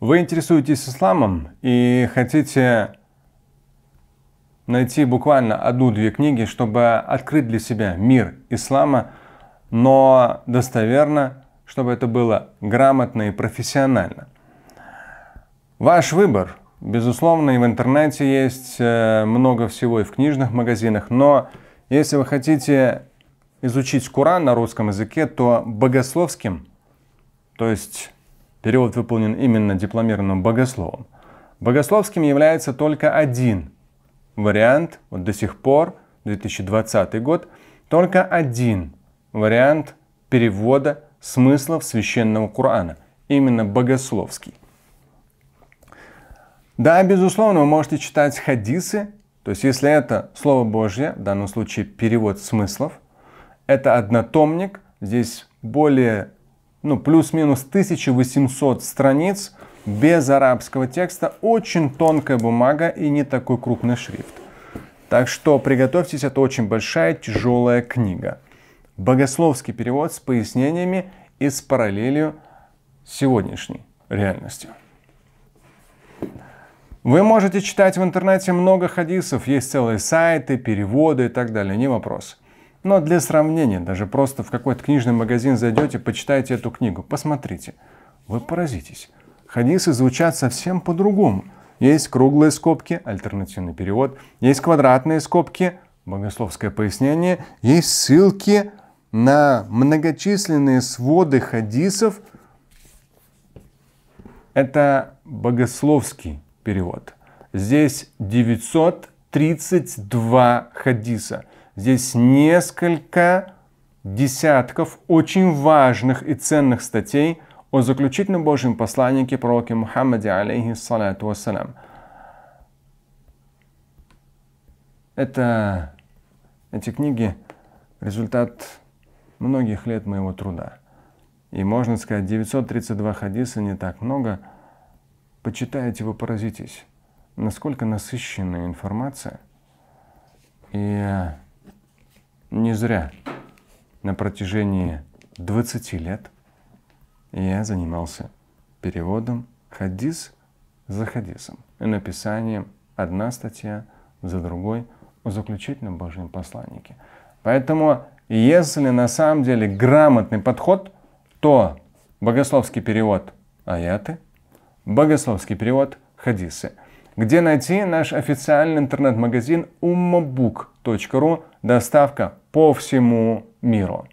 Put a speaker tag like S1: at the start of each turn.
S1: Вы интересуетесь исламом и хотите найти буквально одну-две книги, чтобы открыть для себя мир ислама, но достоверно, чтобы это было грамотно и профессионально. Ваш выбор. Безусловно, и в интернете есть э, много всего и в книжных магазинах, но если вы хотите изучить Коран на русском языке, то богословским, то есть Перевод выполнен именно дипломированным богословом. Богословским является только один вариант, вот до сих пор, 2020 год, только один вариант перевода смыслов священного Корана, именно богословский. Да, безусловно, вы можете читать хадисы, то есть если это Слово Божье, в данном случае перевод смыслов, это однотомник, здесь более ну, плюс-минус 1800 страниц без арабского текста, очень тонкая бумага и не такой крупный шрифт. Так что приготовьтесь, это очень большая, тяжелая книга. Богословский перевод с пояснениями и с параллелью сегодняшней реальности. Вы можете читать в интернете много хадисов, есть целые сайты, переводы и так далее, не вопрос. Но для сравнения, даже просто в какой-то книжный магазин зайдете, почитайте эту книгу, посмотрите. Вы поразитесь. Хадисы звучат совсем по-другому. Есть круглые скобки, альтернативный перевод, есть квадратные скобки, богословское пояснение, есть ссылки на многочисленные своды хадисов. Это богословский перевод. Здесь 932 хадиса – Здесь несколько десятков очень важных и ценных статей о заключительном Божьем посланнике пророке Мухаммаде, алейхиссалату вассалям. Это, эти книги – результат многих лет моего труда. И можно сказать, 932 хадиса не так много. Почитайте, вы поразитесь, насколько насыщенная информация. И не зря на протяжении 20 лет я занимался переводом хадис за хадисом и написанием одна статья за другой о заключительном Божьем посланнике. Поэтому, если на самом деле грамотный подход, то богословский перевод аяты, богословский перевод хадисы. Где найти наш официальный интернет-магазин ummabook.ru, доставка по всему миру.